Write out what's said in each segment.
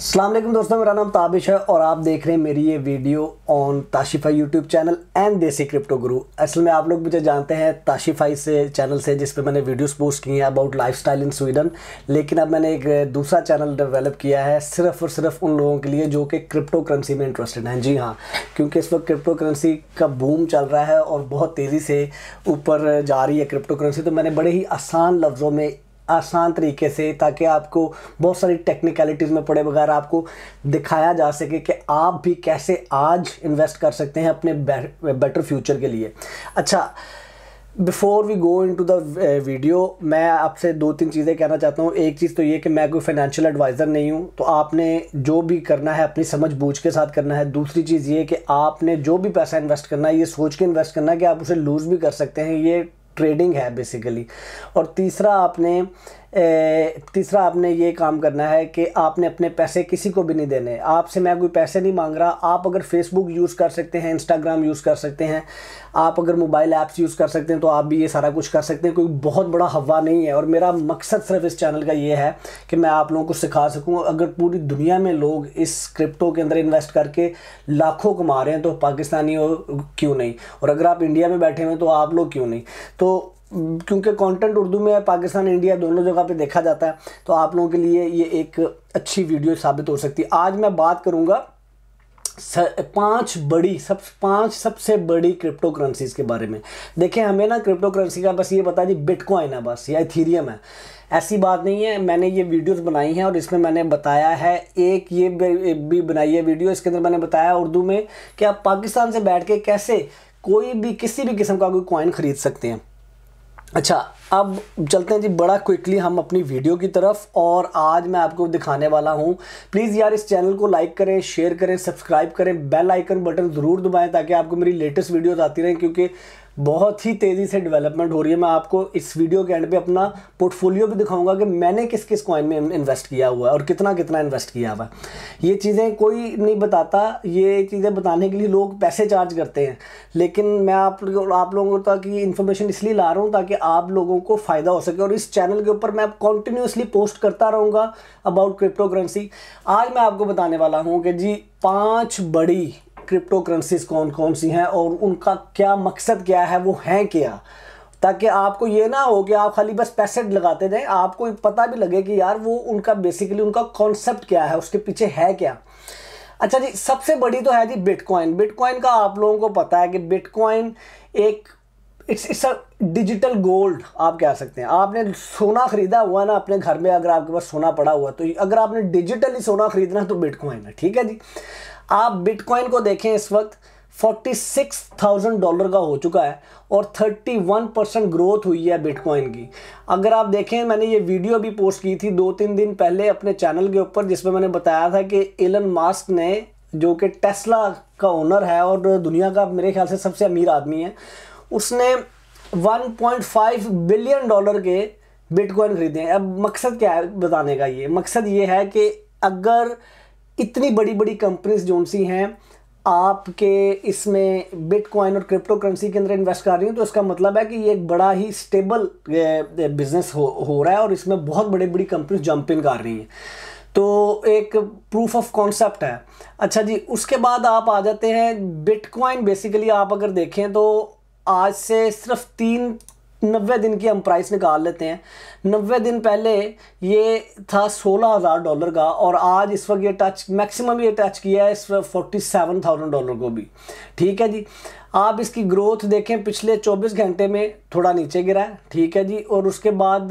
असलम दोस्तों मेरा नाम ताबिश है और आप देख रहे हैं मेरी ये वीडियो ऑन ताशिफाई YouTube channel and Desi crypto Guru असल में आप लोग मुझे जानते हैं ताशिफाई से चैनल से जिस पे मैंने वीडियोस पोस्ट किए हैं अबाउट लाइफस्टाइल इन स्वीडन लेकिन अब मैंने एक दूसरा चैनल डेवलप किया है सिर्फ और सिर्फ उन लोगों के लिए जो कि क्रिप्टो करेंसी में इंटरेस्टेड हैं जी हाँ क्योंकि इस वक्त क्रिप्टो करेंसी का बूम चल रहा है और बहुत तेज़ी से ऊपर जा रही है क्रिप्टो करेंसी तो मैंने बड़े ही आसान लफ्ज़ों में आसान तरीके से ताकि आपको बहुत सारी टेक्निकलिटीज़ में पड़े बगैर आपको दिखाया जा सके कि आप भी कैसे आज इन्वेस्ट कर सकते हैं अपने बेटर फ्यूचर के लिए अच्छा before we go into the video मैं आपसे दो तीन चीज़ें कहना चाहता हूँ एक चीज़ तो ये कि मैं कोई फाइनेंशियल एडवाइज़र नहीं हूँ तो आपने जो भी करना है अपनी समझ बूझ के साथ करना है दूसरी चीज़ ये कि आपने जो भी पैसा इन्वेस्ट करना है ये सोच के इन्वेस्ट करना है कि आप उसे लूज़ भी कर सकते हैं ये ट्रेडिंग है बेसिकली और तीसरा आपने तीसरा आपने ये काम करना है कि आपने अपने पैसे किसी को भी नहीं देने आपसे मैं कोई पैसे नहीं मांग रहा आप अगर फेसबुक यूज़ कर सकते हैं इंस्टाग्राम यूज़ कर सकते हैं आप अगर मोबाइल ऐप्स यूज़ कर सकते हैं तो आप भी ये सारा कुछ कर सकते हैं कोई बहुत बड़ा हवा नहीं है और मेरा मकसद सिर्फ इस चैनल का ये है कि मैं आप लोगों को सिखा सकूँ अगर पूरी दुनिया में लोग इस क्रिप्टो के अंदर इन्वेस्ट करके लाखों कमा रहे हैं तो पाकिस्तानी क्यों नहीं और अगर आप इंडिया में बैठे हुए हैं तो आप लोग क्यों नहीं तो क्योंकि कंटेंट उर्दू में पाकिस्तान इंडिया दोनों जगह पे देखा जाता है तो आप लोगों के लिए ये एक अच्छी वीडियो साबित हो सकती है आज मैं बात करूँगा पांच बड़ी सब पांच सबसे बड़ी क्रिप्टो करेंसीज के बारे में देखें हमें ना क्रिप्टो करेंसी का बस ये बता दी बिटकॉइन है बस या इथीरियम है ऐसी बात नहीं है मैंने ये वीडियोस बनाई हैं और इसमें मैंने बताया है एक ये भी बनाई है वीडियो इसके अंदर मैंने बताया उर्दू में कि आप पाकिस्तान से बैठ के कैसे कोई भी किसी भी किस्म का कोई कॉइन खरीद सकते हैं अच्छा अब चलते हैं जी बड़ा क्विकली हम अपनी वीडियो की तरफ और आज मैं आपको दिखाने वाला हूँ प्लीज़ यार इस चैनल को लाइक करें शेयर करें सब्सक्राइब करें बेल आइकन बटन ज़रूर दबाएं ताकि आपको मेरी लेटेस्ट वीडियोस आती रहें क्योंकि बहुत ही तेज़ी से डेवलपमेंट हो रही है मैं आपको इस वीडियो के एंड पे अपना पोर्टफोलियो भी दिखाऊंगा कि मैंने किस किस कॉइन में इन्वेस्ट किया हुआ है और कितना कितना इन्वेस्ट किया हुआ है ये चीज़ें कोई नहीं बताता ये चीज़ें बताने के लिए लोग पैसे चार्ज करते हैं लेकिन मैं आप आप लोगों तक ये इन्फॉर्मेशन इसलिए ला रहा हूँ ताकि आप लोगों को फ़ायदा हो सके और इस चैनल के ऊपर मैं कॉन्टीन्यूसली पोस्ट करता रहूँगा अबाउट क्रिप्टो करेंसी आज मैं आपको बताने वाला हूँ कि जी पाँच बड़ी क्रिप्टो करेंसीज कौन कौन सी हैं और उनका क्या मकसद क्या है वो हैं क्या ताकि आपको ये ना हो कि आप खाली बस पैसे लगाते जाएं आपको पता भी लगे कि यार वो उनका बेसिकली उनका कॉन्सेप्ट क्या है उसके पीछे है क्या अच्छा जी सबसे बड़ी तो है जी बिटकॉइन बिटकॉइन का आप लोगों को पता है कि बिटकॉइन एक it's it's a digital gold आप कह सकते हैं आपने सोना खरीदा हुआ ना अपने घर में अगर आपके पास सोना पड़ा हुआ तो अगर आपने डिजिटली सोना खरीदना तो बिटकॉइन है ठीक है जी आप बिटकॉइन को देखें इस वक्त 46,000 डॉलर का हो चुका है और 31 परसेंट ग्रोथ हुई है बिटकॉइन की अगर आप देखें मैंने ये वीडियो भी पोस्ट की थी दो तीन दिन पहले अपने चैनल के ऊपर जिसमें मैंने बताया था कि एलन मास्क ने जो कि टेस्ला का ओनर है और दुनिया का मेरे ख्याल से सबसे अमीर आदमी है उसने 1.5 बिलियन डॉलर के बिटकॉइन खरीदे हैं अब मकसद क्या है बताने का ये मकसद ये है कि अगर इतनी बड़ी बड़ी कंपनीज जो सी हैं आपके इसमें बिटकॉइन और क्रिप्टो करेंसी के अंदर इन्वेस्ट कर रही हूँ तो इसका मतलब है कि ये एक बड़ा ही स्टेबल बिजनेस हो हो रहा है और इसमें बहुत बड़ी बड़ी कंपनीज जंप इन कर रही हैं तो एक प्रूफ ऑफ कॉन्सेप्ट है अच्छा जी उसके बाद आप आ जाते हैं बिटकॉइन बेसिकली आप अगर देखें तो आज से सिर्फ तीन नब्बे दिन की हम प्राइस निकाल लेते हैं नब्बे दिन पहले ये था सोलह हज़ार डॉलर का और आज इस वक्त ये टच मैक्सिमम ये टच किया है इस वक्त फोर्टी सेवन थाउजेंड डॉलर को भी ठीक है जी आप इसकी ग्रोथ देखें पिछले चौबीस घंटे में थोड़ा नीचे गिरा है ठीक है जी और उसके बाद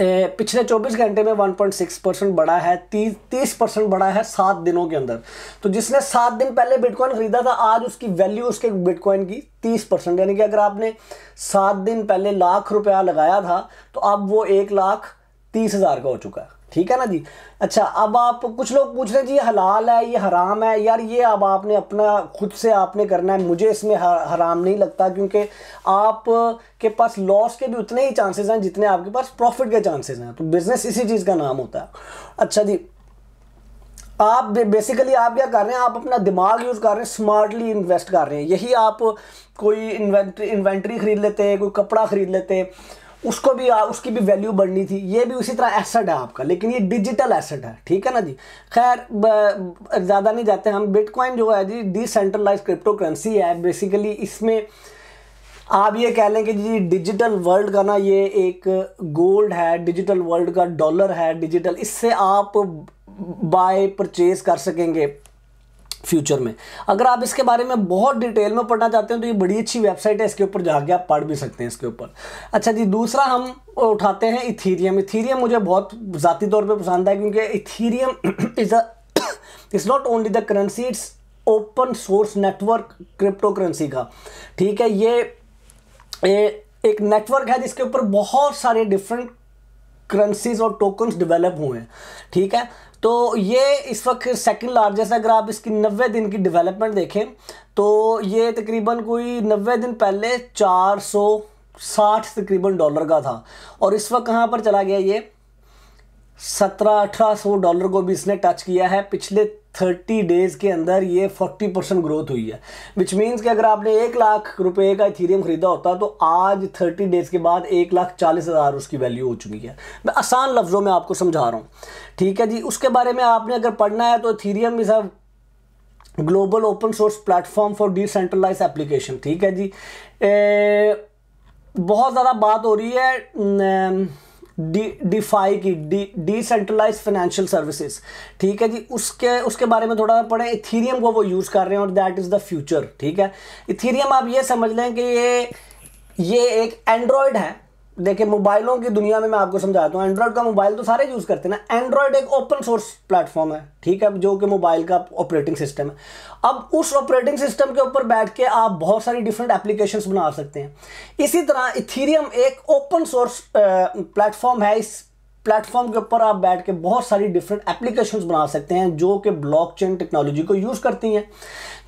पिछले 24 घंटे में 1.6 परसेंट बढ़ा है तीस तीस परसेंट बढ़ा है सात दिनों के अंदर तो जिसने सात दिन पहले बिटकॉइन खरीदा था आज उसकी वैल्यू उसके बिटकॉइन की तीस परसेंट यानी कि अगर आपने सात दिन पहले लाख रुपया लगाया था तो अब वो एक लाख तीस हज़ार का हो चुका है ठीक है ना जी अच्छा अब आप कुछ लोग पूछ रहे हैं जी ये हलाल है ये हराम है यार ये अब आपने अपना खुद से आपने करना है मुझे इसमें हराम नहीं लगता क्योंकि आप के पास लॉस के भी उतने ही चांसेस हैं जितने आपके पास प्रॉफिट के चांसेस हैं तो बिज़नेस इसी चीज़ का नाम होता है अच्छा जी आप बेसिकली आप क्या कर रहे हैं आप अपना दिमाग यूज़ कर रहे हैं स्मार्टली इन्वेस्ट कर रहे हैं यही आप कोई इन्वेंट्री ख़रीद लेते हैं कोई कपड़ा ख़रीद लेते उसको भी आ, उसकी भी वैल्यू बढ़नी थी ये भी उसी तरह एसेट है आपका लेकिन ये डिजिटल एसेट है ठीक है ना जी खैर ज़्यादा नहीं जाते हम बिटकॉइन जो है जी डिसेंट्रलाइज क्रिप्टो करेंसी है बेसिकली इसमें आप ये कह लें कि जी डिजिटल वर्ल्ड का ना ये एक गोल्ड है डिजिटल वर्ल्ड का डॉलर है डिजिटल इससे आप बाय परचेज कर सकेंगे फ्यूचर में अगर आप इसके बारे में बहुत डिटेल में पढ़ना चाहते हैं तो ये बड़ी अच्छी वेबसाइट है इसके ऊपर जाके आप पढ़ भी सकते हैं इसके ऊपर अच्छा जी दूसरा हम उठाते हैं इथीरियम इथीरियम मुझे बहुत ज़ाती तौर पे पसंद है क्योंकि Ethereum is a is not only the currency it's open source network cryptocurrency का ठीक है ये ए, एक नेटवर्क है जिसके ऊपर बहुत सारे डिफरेंट करेंसीज और टोकन्स डेवलप हुए हैं ठीक है तो ये इस वक्त सेकंड लार्जेस्ट अगर आप इसकी नब्बे दिन की डेवलपमेंट देखें तो ये तकरीबन कोई नब्बे दिन पहले चार सौ साठ तकरीबन डॉलर का था और इस वक्त कहाँ पर चला गया ये सत्रह अठारह सौ डॉलर को भी इसने टच किया है पिछले थर्टी डेज़ के अंदर ये फोर्टी परसेंट ग्रोथ हुई है विच मीन्स कि अगर आपने एक लाख रुपए का इथेरियम ख़रीदा होता तो आज थर्टी डेज़ के बाद एक लाख चालीस हज़ार उसकी वैल्यू हो चुकी है मैं आसान लफ्ज़ों में आपको समझा रहा हूँ ठीक है जी उसके बारे में आपने अगर पढ़ना है तो Ethereum is a global open source platform for decentralise application ठीक है जी ए, बहुत ज़्यादा बात हो रही है न, डी डिफाई की डी डिसेंट्रलाइज फाइनेंशियल सर्विसेज ठीक है जी उसके उसके बारे में थोड़ा पढ़ें इथीरियम को वो यूज़ कर रहे हैं और दैट इज़ द फ्यूचर ठीक है इथीरियम आप ये समझ लें कि ये ये एक एंड्रॉयड है देखिए मोबाइलों की दुनिया में मैं आपको समझाता हूँ एंड्रॉयड का मोबाइल तो सारे यूज़ करते हैं ना एंड्रॉयड एक ओपन सोर्स प्लेटफॉर्म है ठीक है जो कि मोबाइल का ऑपरेटिंग सिस्टम है अब उस ऑपरेटिंग सिस्टम के ऊपर बैठ के आप बहुत सारी डिफरेंट एप्लीकेशन बना सकते हैं इसी तरह इथीरियम एक ओपन सोर्स प्लेटफॉर्म है इस प्लेटफॉर्म के ऊपर आप बैठ के बहुत सारी डिफरेंट एप्लीकेशन बना सकते हैं जो कि ब्लॉकचेन टेक्नोलॉजी को यूज़ करती हैं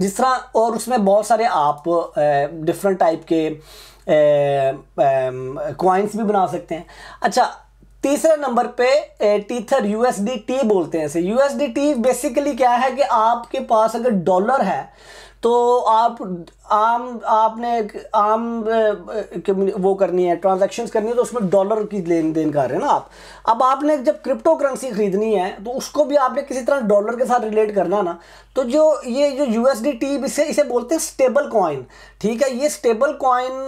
जिस तरह और उसमें बहुत सारे आप डिफरेंट टाइप के क्वाइंस भी बना सकते हैं अच्छा तीसरे नंबर पे टीथर यूएसडी टी बोलते हैं इसे यूएसडी टी बेसिकली क्या है कि आपके पास अगर डॉलर है तो आप आम आपने आम वो करनी है ट्रांजैक्शंस करनी है तो उसमें डॉलर की लेन देन कर रहे हैं ना आप अब आपने जब क्रिप्टो करेंसी खरीदनी है तो उसको भी आपने किसी तरह डॉलर के साथ रिलेट करना ना तो जो ये जो यू एस डी इसे इसे बोलते हैं स्टेबल कॉइन ठीक है ये स्टेबल कॉइन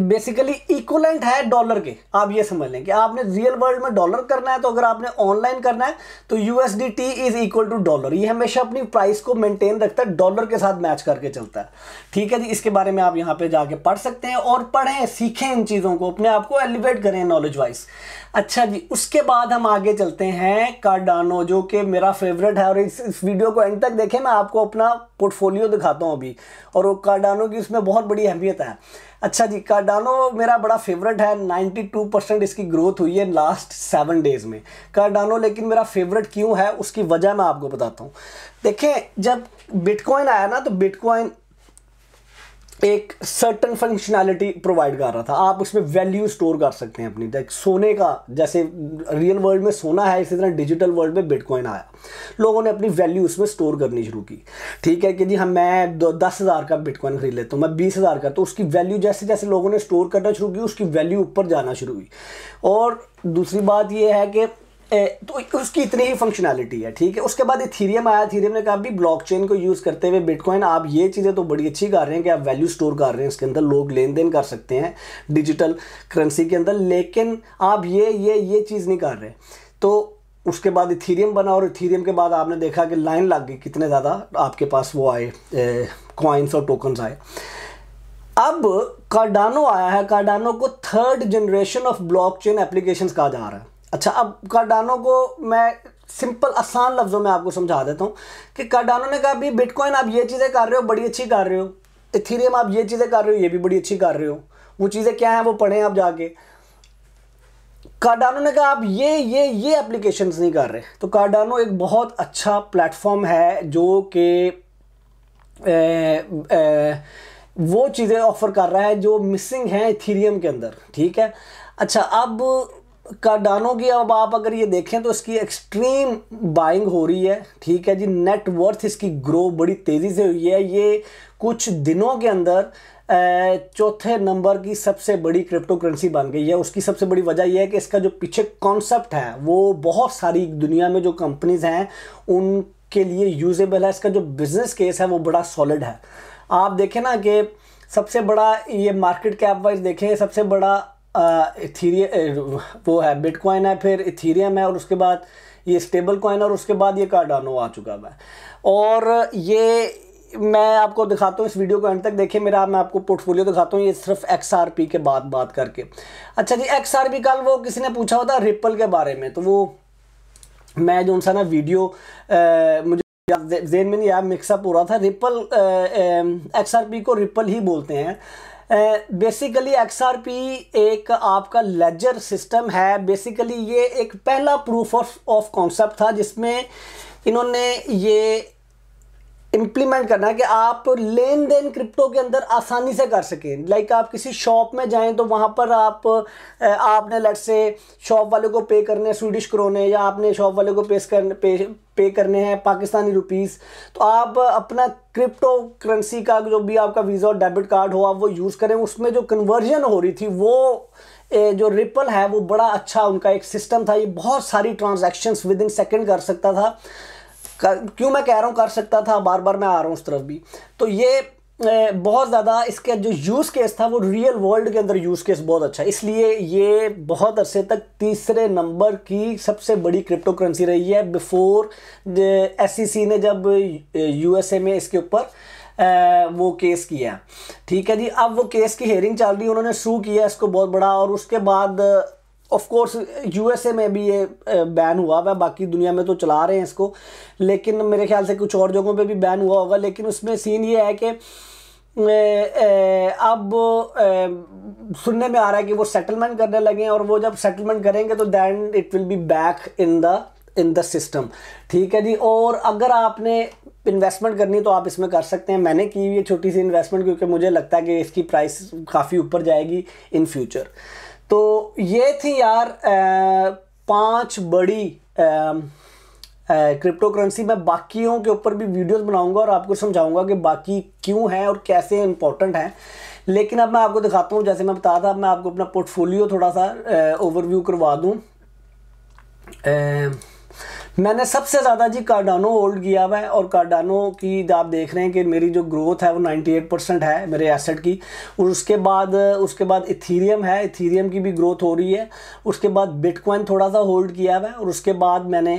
बेसिकली इक्वलेंट है डॉलर के आप ये समझ लें कि आपने रियल वर्ल्ड में डॉलर करना है तो अगर आपने ऑनलाइन करना है तो D T is equal to dollar ये हमेशा अपनी प्राइस को मेंटेन रखता है डॉलर के साथ मैच करके चलता है ठीक है जी इसके बारे में आप यहाँ पे जाके पढ़ सकते हैं और पढ़ें सीखें इन चीज़ों को अपने आप को एलिवेट करें नॉलेज वाइज अच्छा जी उसके बाद हम आगे चलते हैं कार्डानो जो कि मेरा फेवरेट है और इस, इस वीडियो को एंड तक देखें मैं आपको अपना पोर्टफोलियो दिखाता हूँ अभी और वो कार्डानो की उसमें बहुत बड़ी अहमियत है अच्छा जी कार्डानो मेरा बड़ा फेवरेट है 92 परसेंट इसकी ग्रोथ हुई है लास्ट सेवन डेज़ में कार्डानो लेकिन मेरा फेवरेट क्यों है उसकी वजह मैं आपको बताता हूँ देखें जब बिटकॉइन आया ना तो बिटकॉइन एक सर्टन फंक्शनैलिटी प्रोवाइड कर रहा था आप उसमें वैल्यू स्टोर कर सकते हैं अपनी देख सोने का जैसे रियल वर्ल्ड में सोना है इसी तरह डिजिटल वर्ल्ड में बिटकॉइन आया लोगों ने अपनी वैल्यू उसमें स्टोर करनी शुरू की ठीक है कि जी हम हाँ, मैं दस हज़ार का बिटकॉइन खरीद लेता हूँ मैं बीस हज़ार का तो उसकी वैल्यू जैसे जैसे लोगों ने स्टोर करना शुरू की उसकी वैल्यू ऊपर जाना शुरू हुई और दूसरी बात यह है कि तो उसकी इतनी ही फंक्शनैलिटी है ठीक है उसके बाद इथीरियम आया इथीरियम ने कहा भी ब्लॉकचेन को यूज़ करते हुए बिटकॉइन आप ये चीज़ें तो बड़ी अच्छी कर रहे हैं कि आप वैल्यू स्टोर कर रहे हैं इसके अंदर लोग लेन देन कर सकते हैं डिजिटल करेंसी के अंदर लेकिन आप ये ये ये चीज़ नहीं कर रहे तो उसके बाद इथीरियम बना और इथीरियम के बाद आपने देखा कि लाइन लग गई कितने ज़्यादा आपके पास वो आए कॉइन्स और टोकन्स आए अब कार्डानो आया है कार्डानो को third generation of blockchain applications कहा जा रहा है अच्छा अब कार्डानो को मैं सिंपल आसान लफ्ज़ों में आपको समझा देता हूँ कि कार्डानो ने कहा भी बिटकॉइन आप ये चीज़ें कर रहे हो बड़ी अच्छी कर रहे हो इथीरियम आप ये चीज़ें कर रहे हो ये भी बड़ी अच्छी कर रहे हो वो चीज़ें क्या हैं वो पढ़ें आप जाके कार्डानो ने कहा आप ये ये ये एप्लीकेशंस नहीं कर रहे तो कार्डानो एक बहुत अच्छा प्लेटफॉर्म है जो कि वो चीज़ें ऑफ़र कर रहा है जो मिसिंग हैं इथीरियम के अंदर ठीक है अच्छा अब कार्डानो की अब आप अगर ये देखें तो इसकी एक्सट्रीम बाइंग हो रही है ठीक है जी नेटवर्थ इसकी ग्रो बड़ी तेज़ी से हुई है ये कुछ दिनों के अंदर चौथे नंबर की सबसे बड़ी क्रिप्टो करेंसी बन गई है उसकी सबसे बड़ी वजह यह है कि इसका जो पीछे कॉन्सेप्ट है वो बहुत सारी दुनिया में जो कंपनीज हैं उनके लिए यूजेबल है इसका जो बिज़नेस केस है वो बड़ा सॉलिड है आप देखें ना कि सबसे बड़ा ये मार्केट कैप वाइज देखें सबसे बड़ा इथीरियम वो है बिटकॉइन है फिर इथीरियम है और उसके बाद ये स्टेबल कॉइन और उसके बाद ये कार्डानो आ चुका है और ये मैं आपको दिखाता हूँ इस वीडियो को एंड तक देखिए मेरा मैं आपको पोर्टफोलियो दिखाता हूँ ये सिर्फ एक्स आर पी के बाद बात करके अच्छा जी एक्स आर पी कल वो किसी ने पूछा होता रिपल के बारे में तो वो मैं जो सा ना वीडियो आ, मुझे जेन में नहीं यार मिक्सअप हो रहा था रिपल एक्स आर पी को रिपल ही बोलते हैं बेसिकली एक्सआरपी एक आपका लेजर सिस्टम है बेसिकली ये एक पहला प्रूफ ऑफ ऑफ कॉन्सेप्ट था जिसमें इन्होंने ये इम्प्लीमेंट करना है कि आप लेन देन क्रिप्टो के अंदर आसानी से कर सकें लाइक आप किसी शॉप में जाएं तो वहाँ पर आप आपने लट से शॉप वाले को पे करने हैं स्वीडिश करोने या आपने शॉप वाले को पेस करने पे पे करने हैं पाकिस्तानी रुपीस तो आप अपना क्रिप्टो करेंसी का जो भी आपका वीज़ा और डेबिट कार्ड हो आप वो यूज़ करें उसमें जो कन्वर्जन हो रही थी वो जो रिपल है वो बड़ा अच्छा उनका एक सिस्टम था ये बहुत सारी ट्रांजेक्शन्स विद इन सेकेंड कर सकता था कर क्यों मैं कह रहा हूँ कर सकता था बार बार मैं आ रहा हूँ उस तरफ भी तो ये बहुत ज़्यादा इसका जो यूज़ केस था वो रियल वर्ल्ड के अंदर यूज़ केस बहुत अच्छा है इसलिए ये बहुत अरसे तक तीसरे नंबर की सबसे बड़ी क्रिप्टो करेंसी रही है बिफोर एस e ने जब यूएसए में इसके ऊपर वो केस किया ठीक है जी अब वो केस की हेयरिंग चल रही है उन्होंने शू किया इसको बहुत बड़ा और उसके बाद ऑफ कोर्स यूएसए में भी ये बैन हुआ है बाकी दुनिया में तो चला रहे हैं इसको लेकिन मेरे ख्याल से कुछ और जगहों पे भी बैन हुआ होगा लेकिन उसमें सीन ये है कि अब सुनने में आ रहा है कि वो सेटलमेंट करने लगे हैं और वो जब सेटलमेंट करेंगे तो then it will be back in the in the system ठीक है जी और अगर आपने इन्वेस्टमेंट करनी तो आप इसमें कर सकते हैं मैंने की हुई है छोटी सी इन्वेस्टमेंट क्योंकि मुझे लगता है कि इसकी प्राइस काफ़ी ऊपर जाएगी इन फ्यूचर तो ये थी यार पांच बड़ी क्रिप्टो करेंसी मैं बाकियों के ऊपर भी वीडियोस बनाऊंगा और आपको समझाऊंगा कि बाकी क्यों हैं और कैसे इंपॉर्टेंट हैं लेकिन अब मैं आपको दिखाता हूँ जैसे मैं बता था मैं आपको अपना पोर्टफोलियो थोड़ा सा ओवरव्यू करवा दूँ मैंने सबसे ज़्यादा जी कार्डानो होल्ड किया हुआ है और कार्डानो की आप देख रहे हैं कि मेरी जो ग्रोथ है वो 98 परसेंट है मेरे एसेट की और उसके बाद उसके बाद इथीरियम है इथीरियम की भी ग्रोथ हो रही है उसके बाद बिटकॉइन थोड़ा सा होल्ड किया हुआ है और उसके बाद मैंने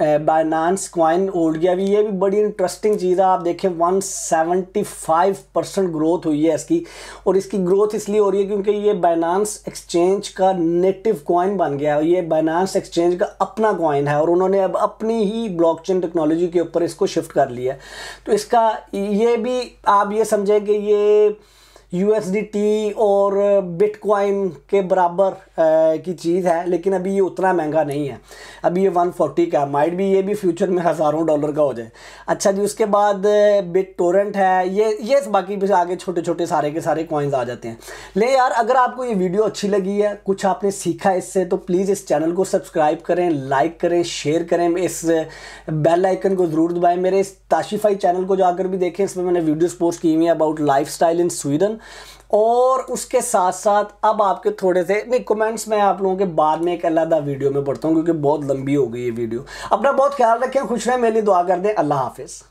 बाइनानस क्वाइन ओल्डिया भी ये भी बड़ी इंटरेस्टिंग चीज़ है आप देखें 175 परसेंट ग्रोथ हुई है इसकी और इसकी ग्रोथ इसलिए हो रही है क्योंकि ये बाइनानस एक्सचेंज का नेटिव कॉइन बन गया है ये बाइनानस एक्सचेंज का अपना कॉइन है और उन्होंने अब अपनी ही ब्लॉकचेन टेक्नोलॉजी के ऊपर इसको शिफ्ट कर लिया तो इसका ये भी आप ये समझें कि ये यू और बिटकॉइन uh, के बराबर uh, की चीज़ है लेकिन अभी ये उतना महंगा नहीं है अभी ये 140 का माइट भी ये भी फ्यूचर में हज़ारों डॉलर का हो जाए अच्छा जी उसके बाद बिट uh, टोरेंट है ये ये बाकी भी आगे छोटे छोटे सारे के सारे कॉइन्स आ जाते हैं ले यार अगर आपको ये वीडियो अच्छी लगी है कुछ आपने सीखा इससे तो प्लीज़ इस चैनल को सब्सक्राइब करें लाइक करें शेयर करें इस बेल आइकन को ज़रूर दबाएँ मेरे इस ताशिफाई चैनल को जाकर भी देखें इसमें मैंने वीडियोज़ पोस्ट की हुई हैं अबाउट लाइफ इन स्वीडन और उसके साथ साथ अब आपके थोड़े से नहीं कमेंट्स मैं आप लोगों के बाद में एक अलहदा वीडियो में पढ़ता हूँ क्योंकि बहुत लंबी हो गई ये वीडियो अपना बहुत ख्याल रखें खुश रहें मेरे लिए दुआ कर दें अल्लाह हाफिज़